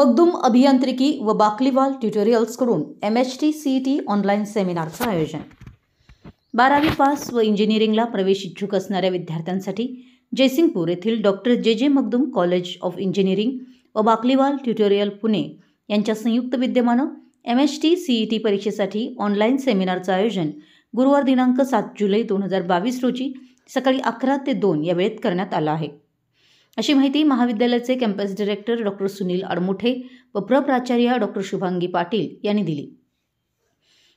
मगदूम अभियांत्रिकी व बाकलीवाल ट्युटोरियल्सकडून M H T C T online सेमिनारचं आयोजन बारावी पास व इंजिनिअरिंगला प्रवेश इच्छुक असणाऱ्या विद्यार्थ्यांसाठी जयसिंगपूर येथील डॉक्टर जे जे मगदूम कॉलेज ऑफ इंजिनिअरिंग व बाकलीवाल ट्युटोरियल पुणे यांच्या संयुक्त विद्यमानं M H T E T परीक्षेसाठी ऑनलाईन सेमिनारचं आयोजन गुरुवार दिनांक सात जुलै दोन हजार बावीस रोजी सकाळी अकरा ते दोन या वेळेत करण्यात आलं आहे अशी माहिती महाविद्यालयाचे campus director doctor Sunil Admuthe व प्राचार्य डॉक्टर शुभांगी पाटील यांनी दिली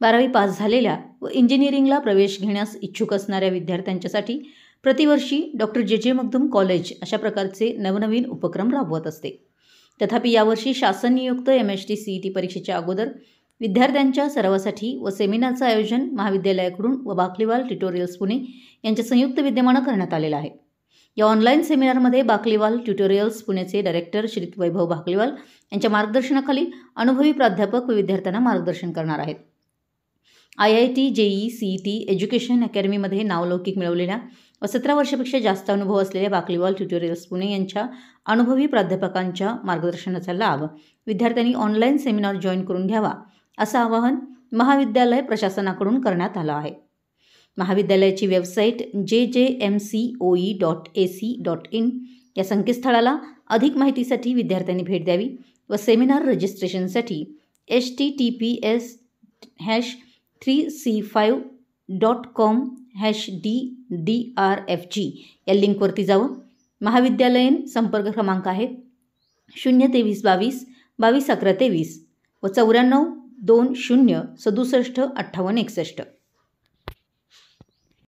बारावी पास झालेल्या व इंजिनिअरिंगला प्रवेश घेण्यास इच्छुक असणाऱ्या विद्यार्थ्यांच्यासाठी प्रतिवर्षी डॉक्टर जे जे मगदूम कॉलेज अशा प्रकारचे नवनवीन उपक्रम राबवत असते तथापि यावर्षी शासन नियुक्त M H T CE T e परीक्षेच्या अगोदर विद्यार्थ्यांच्या सरावासाठी व सेमिनारचं आयोजन महाविद्यालयाकडून व बाखलीवाल ट्युटोरियल्स पुणे यांच्या संयुक्त विद्यमानं करण्यात आलेलं आहे या ऑनलाईन सेमिनारमध्ये बाकलीवाल ट्युटोरियल्स पुण्याचे डायरेक्टर श्री वैभव बाकलीवाल यांच्या मार्गदर्शनाखाली अनुभवी प्राध्यापक व विद्यार्थ्यांना मार्गदर्शन करणार आहेत I I T JEE CE T education अकॅडमीमध्ये नावलौकिक मिळवलेल्या व सतरा वर्षापेक्षा जास्त अनुभव असलेल्या बाकलीवाल ट्युटोरियल्स पुणे यांच्या अनुभवी प्राध्यापकांच्या मार्गदर्शनाचा लाभ विद्यार्थ्यांनी ऑनलाईन सेमिनार जॉईन करून घ्यावा असं आवाहन महाविद्यालय प्रशासनाकडून करण्यात आलं आहे महाविद्यालयाची website J J M C O E dot A C dot in या संकेतस्थळाला अधिक माहितीसाठी विद्यार्थ्यांनी भेट द्यावी व सेमिनार रजिस्ट्रेशनसाठी H T T P S hash three C five dot com hash D D R F G या लिंकवरती जावं महाविद्यालयीन संपर्क क्रमांक आहे शून्य तेवीस बावीस बावीस अकरा तेवीस व चौऱ्याण्णव दोन शून्य सदुसष्ट अठ्ठावन्न एकसष्ट